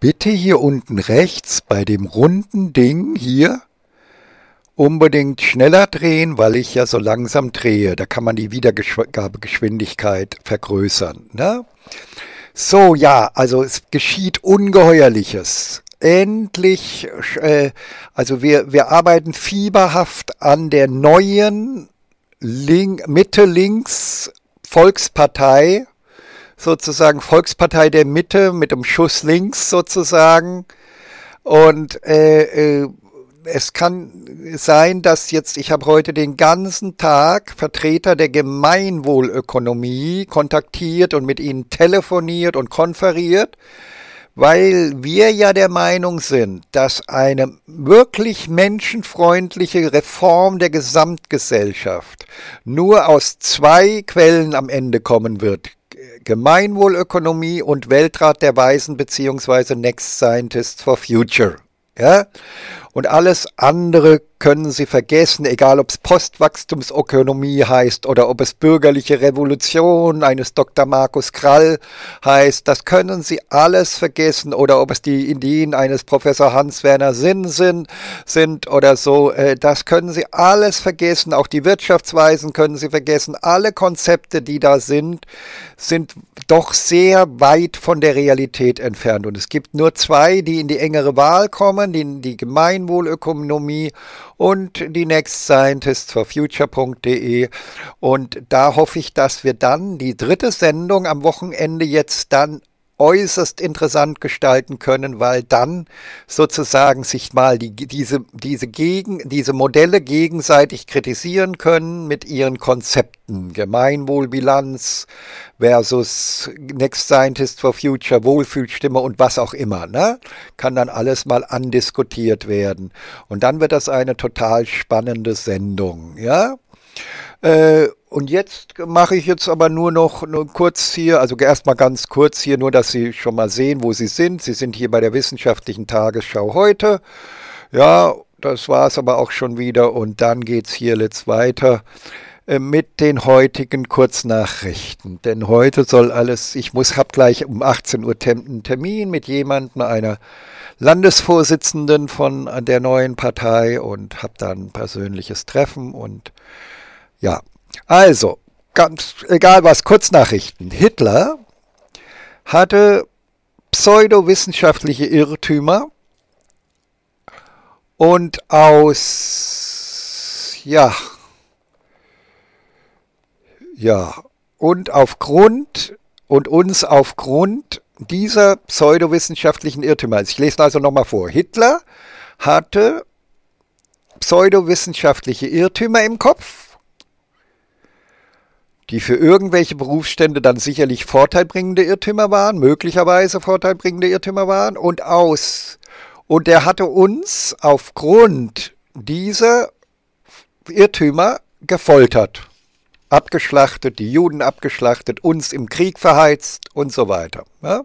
bitte hier unten rechts bei dem runden Ding hier unbedingt schneller drehen, weil ich ja so langsam drehe. Da kann man die Wiedergabegeschwindigkeit vergrößern. Ne? So, ja, also es geschieht Ungeheuerliches. Endlich, äh, also wir, wir arbeiten fieberhaft an der neuen Link, Mitte-Links-Volkspartei sozusagen Volkspartei der Mitte mit dem Schuss links sozusagen. Und äh, äh, es kann sein, dass jetzt, ich habe heute den ganzen Tag Vertreter der Gemeinwohlökonomie kontaktiert und mit ihnen telefoniert und konferiert, weil wir ja der Meinung sind, dass eine wirklich menschenfreundliche Reform der Gesamtgesellschaft nur aus zwei Quellen am Ende kommen wird. Gemeinwohlökonomie und Weltrat der Weisen beziehungsweise Next Scientists for Future. Ja? Und alles andere können Sie vergessen, egal ob es Postwachstumsökonomie heißt oder ob es bürgerliche Revolution eines Dr. Markus Krall heißt. Das können Sie alles vergessen oder ob es die Ideen eines Professor Hans-Werner Sinn sind, sind oder so. Äh, das können Sie alles vergessen. Auch die Wirtschaftsweisen können Sie vergessen. Alle Konzepte, die da sind, sind doch sehr weit von der Realität entfernt. Und es gibt nur zwei, die in die engere Wahl kommen, die, die Gemeinde Gemeinwohlökonomie und die Next Scientists for Future.de. Und da hoffe ich, dass wir dann die dritte Sendung am Wochenende jetzt dann äußerst interessant gestalten können, weil dann sozusagen sich mal die, diese, diese, gegen, diese Modelle gegenseitig kritisieren können mit ihren Konzepten. Gemeinwohlbilanz versus Next Scientist for Future, Wohlfühlstimme und was auch immer. Ne? Kann dann alles mal andiskutiert werden. Und dann wird das eine total spannende Sendung. Ja? Äh, und jetzt mache ich jetzt aber nur noch nur kurz hier, also erstmal ganz kurz hier, nur dass Sie schon mal sehen, wo Sie sind. Sie sind hier bei der Wissenschaftlichen Tagesschau heute. Ja, das war es aber auch schon wieder. Und dann geht es hier jetzt weiter äh, mit den heutigen Kurznachrichten. Denn heute soll alles, ich muss, hab gleich um 18 Uhr einen Termin mit jemandem, einer Landesvorsitzenden von der neuen Partei und habe da ein persönliches Treffen und ja, also, ganz egal was, Kurznachrichten. Hitler hatte pseudowissenschaftliche Irrtümer und aus, ja, ja, und aufgrund und uns aufgrund dieser pseudowissenschaftlichen Irrtümer, also, ich lese also nochmal vor, Hitler hatte pseudowissenschaftliche Irrtümer im Kopf, die für irgendwelche Berufsstände dann sicherlich vorteilbringende Irrtümer waren, möglicherweise vorteilbringende Irrtümer waren und aus. Und er hatte uns aufgrund dieser Irrtümer gefoltert, abgeschlachtet, die Juden abgeschlachtet, uns im Krieg verheizt und so weiter. Ja?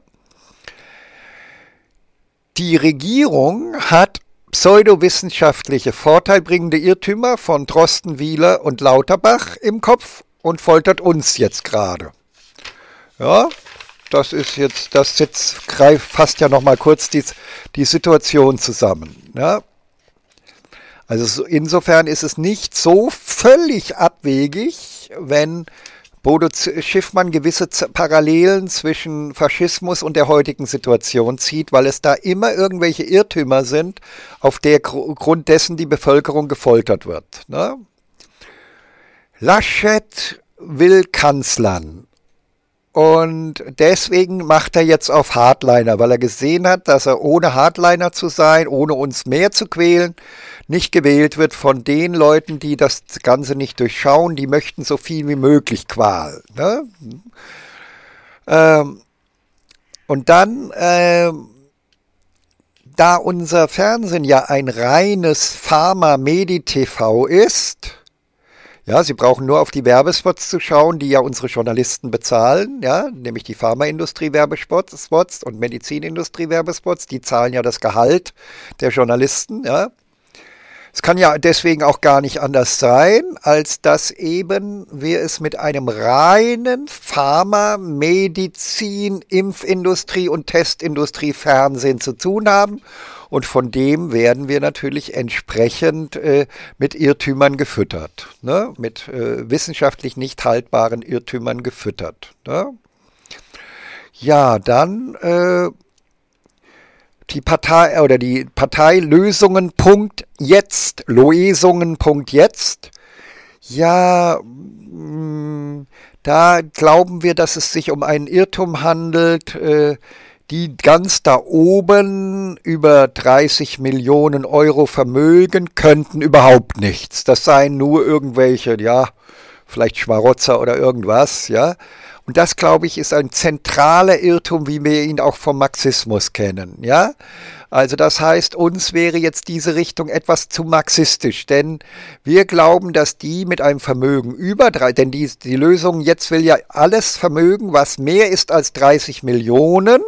Die Regierung hat pseudowissenschaftliche vorteilbringende Irrtümer von Drosten, Wieler und Lauterbach im Kopf und foltert uns jetzt gerade. Ja, das ist jetzt, das jetzt greift, fasst ja nochmal kurz die, die Situation zusammen. Ja. Also insofern ist es nicht so völlig abwegig, wenn Bodo Schiffmann gewisse Parallelen zwischen Faschismus und der heutigen Situation zieht, weil es da immer irgendwelche Irrtümer sind, auf der Grund dessen die Bevölkerung gefoltert wird. Ne? Laschet will Kanzlern. Und deswegen macht er jetzt auf Hardliner, weil er gesehen hat, dass er ohne Hardliner zu sein, ohne uns mehr zu quälen, nicht gewählt wird von den Leuten, die das Ganze nicht durchschauen. Die möchten so viel wie möglich Qual. Ne? Ähm, und dann, ähm, da unser Fernsehen ja ein reines Pharma-Medi-TV ist, ja, Sie brauchen nur auf die Werbespots zu schauen, die ja unsere Journalisten bezahlen, ja, nämlich die Pharmaindustrie Werbespots und Medizinindustrie Werbespots, die zahlen ja das Gehalt der Journalisten, ja. Es kann ja deswegen auch gar nicht anders sein, als dass eben wir es mit einem reinen Pharma-, Medizin-, Impfindustrie- und Testindustrie-Fernsehen zu tun haben. Und von dem werden wir natürlich entsprechend äh, mit Irrtümern gefüttert, ne? mit äh, wissenschaftlich nicht haltbaren Irrtümern gefüttert. Ne? Ja, dann äh, die Partei oder die Parteilösungen.jetzt, Loesungen.jetzt. Ja, mm, da glauben wir, dass es sich um einen Irrtum handelt. Äh, die ganz da oben über 30 Millionen Euro Vermögen könnten überhaupt nichts. Das seien nur irgendwelche, ja, vielleicht Schmarotzer oder irgendwas, ja. Und das, glaube ich, ist ein zentraler Irrtum, wie wir ihn auch vom Marxismus kennen. Ja? Also das heißt, uns wäre jetzt diese Richtung etwas zu marxistisch, denn wir glauben, dass die mit einem Vermögen über drei, denn die, die Lösung jetzt will ja alles Vermögen, was mehr ist als 30 Millionen,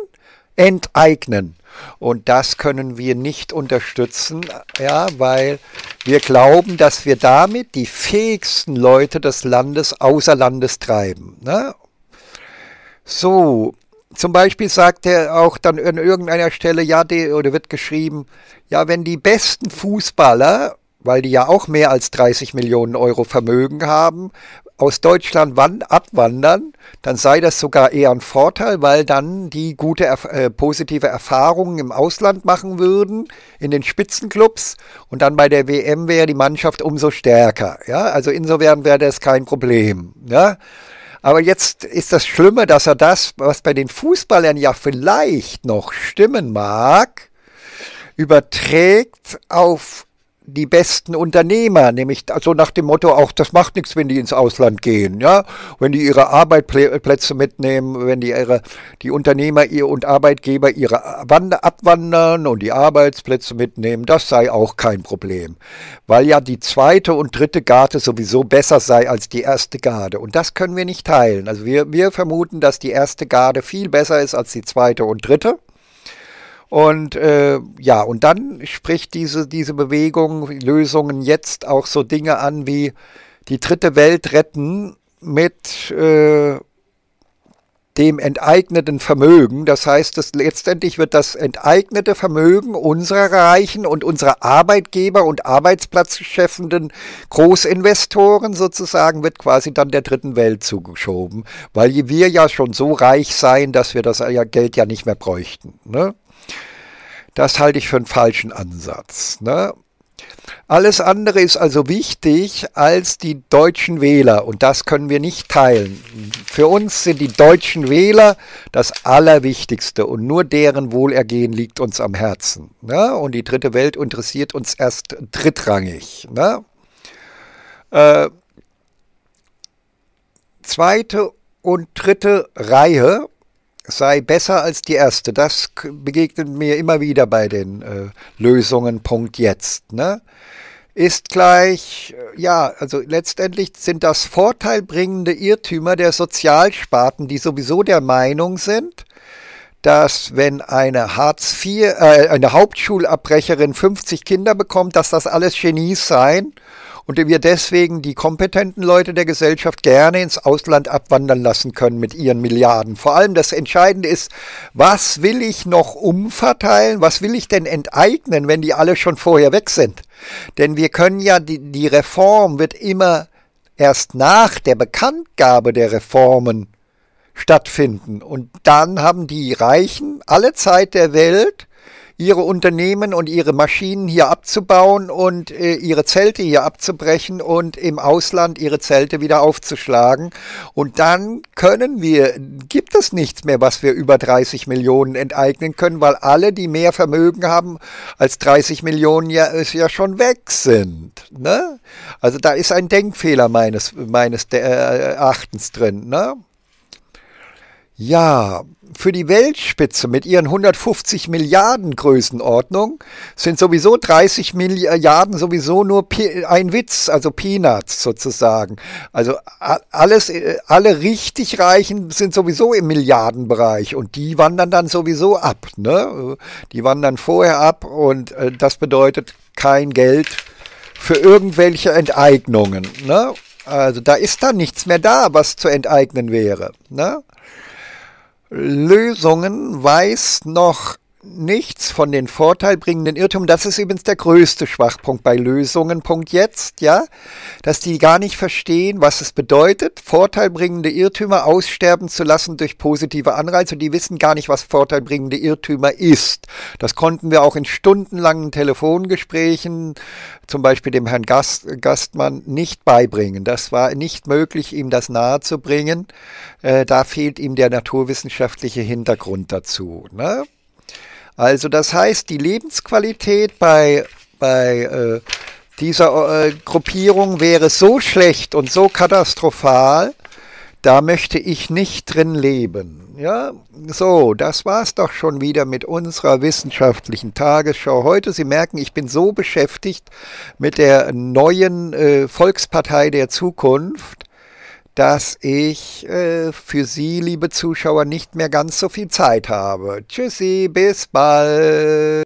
enteignen. Und das können wir nicht unterstützen, ja, weil wir glauben, dass wir damit die fähigsten Leute des Landes außer Landes treiben. Ne? So, zum Beispiel sagt er auch dann an irgendeiner Stelle, ja, die, oder wird geschrieben, ja, wenn die besten Fußballer, weil die ja auch mehr als 30 Millionen Euro Vermögen haben, aus Deutschland abwandern, dann sei das sogar eher ein Vorteil, weil dann die gute äh, positive Erfahrungen im Ausland machen würden, in den Spitzenclubs und dann bei der WM wäre die Mannschaft umso stärker. Ja? Also insofern wäre das kein Problem. Ja? Aber jetzt ist das Schlimme, dass er das, was bei den Fußballern ja vielleicht noch stimmen mag, überträgt auf die besten Unternehmer, nämlich so also nach dem Motto auch, das macht nichts, wenn die ins Ausland gehen, ja, wenn die ihre Arbeitsplätze äh, mitnehmen, wenn die ihre die Unternehmer ihr und Arbeitgeber ihre äh, Wander abwandern und die Arbeitsplätze mitnehmen, das sei auch kein Problem, weil ja die zweite und dritte Garde sowieso besser sei als die erste Garde und das können wir nicht teilen. Also wir wir vermuten, dass die erste Garde viel besser ist als die zweite und dritte. Und äh, ja, und dann spricht diese, diese Bewegung, Lösungen jetzt auch so Dinge an wie die dritte Welt retten mit äh, dem enteigneten Vermögen. Das heißt, dass letztendlich wird das enteignete Vermögen unserer Reichen und unserer Arbeitgeber und arbeitsplatzschaffenden Großinvestoren sozusagen wird quasi dann der dritten Welt zugeschoben, weil wir ja schon so reich seien, dass wir das Geld ja nicht mehr bräuchten. Ne? Das halte ich für einen falschen Ansatz. Ne? Alles andere ist also wichtig als die deutschen Wähler und das können wir nicht teilen. Für uns sind die deutschen Wähler das Allerwichtigste und nur deren Wohlergehen liegt uns am Herzen. Ne? Und die dritte Welt interessiert uns erst drittrangig. Ne? Äh, zweite und dritte Reihe sei besser als die erste. Das begegnet mir immer wieder bei den äh, Lösungen Punkt jetzt. Ne? Ist gleich, äh, ja, also letztendlich sind das vorteilbringende Irrtümer der Sozialsparten, die sowieso der Meinung sind, dass wenn eine Hartz IV, äh, eine Hauptschulabbrecherin 50 Kinder bekommt, dass das alles Genies seien und wir deswegen die kompetenten Leute der Gesellschaft gerne ins Ausland abwandern lassen können mit ihren Milliarden. Vor allem das Entscheidende ist, was will ich noch umverteilen, was will ich denn enteignen, wenn die alle schon vorher weg sind? Denn wir können ja, die, die Reform wird immer erst nach der Bekanntgabe der Reformen stattfinden. Und dann haben die Reichen alle Zeit der Welt, ihre Unternehmen und ihre Maschinen hier abzubauen und äh, ihre Zelte hier abzubrechen und im Ausland ihre Zelte wieder aufzuschlagen. Und dann können wir, gibt es nichts mehr, was wir über 30 Millionen enteignen können, weil alle, die mehr Vermögen haben als 30 Millionen, ja, ist ja schon weg sind. Ne? Also da ist ein Denkfehler meines, meines äh, Erachtens drin. Ne? Ja, für die Weltspitze mit ihren 150 Milliarden Größenordnung sind sowieso 30 Milliarden sowieso nur ein Witz, also Peanuts sozusagen. Also alles, äh, alle richtig Reichen sind sowieso im Milliardenbereich und die wandern dann sowieso ab. Ne? Die wandern vorher ab und äh, das bedeutet kein Geld für irgendwelche Enteignungen. Ne? Also da ist dann nichts mehr da, was zu enteignen wäre. Ne? Lösungen weiß noch nichts von den vorteilbringenden Irrtümern. Das ist übrigens der größte Schwachpunkt bei Lösungen. Punkt jetzt, ja, dass die gar nicht verstehen, was es bedeutet, vorteilbringende Irrtümer aussterben zu lassen durch positive Anreize. Die wissen gar nicht, was vorteilbringende Irrtümer ist. Das konnten wir auch in stundenlangen Telefongesprächen, zum Beispiel dem Herrn Gast, Gastmann, nicht beibringen. Das war nicht möglich, ihm das nahezubringen. Äh, da fehlt ihm der naturwissenschaftliche Hintergrund dazu. Ne? Also das heißt, die Lebensqualität bei, bei äh, dieser äh, Gruppierung wäre so schlecht und so katastrophal, da möchte ich nicht drin leben. Ja, so, das war's doch schon wieder mit unserer wissenschaftlichen Tagesschau heute. Sie merken, ich bin so beschäftigt mit der neuen äh, Volkspartei der Zukunft, dass ich äh, für Sie, liebe Zuschauer, nicht mehr ganz so viel Zeit habe. Tschüssi, bis bald.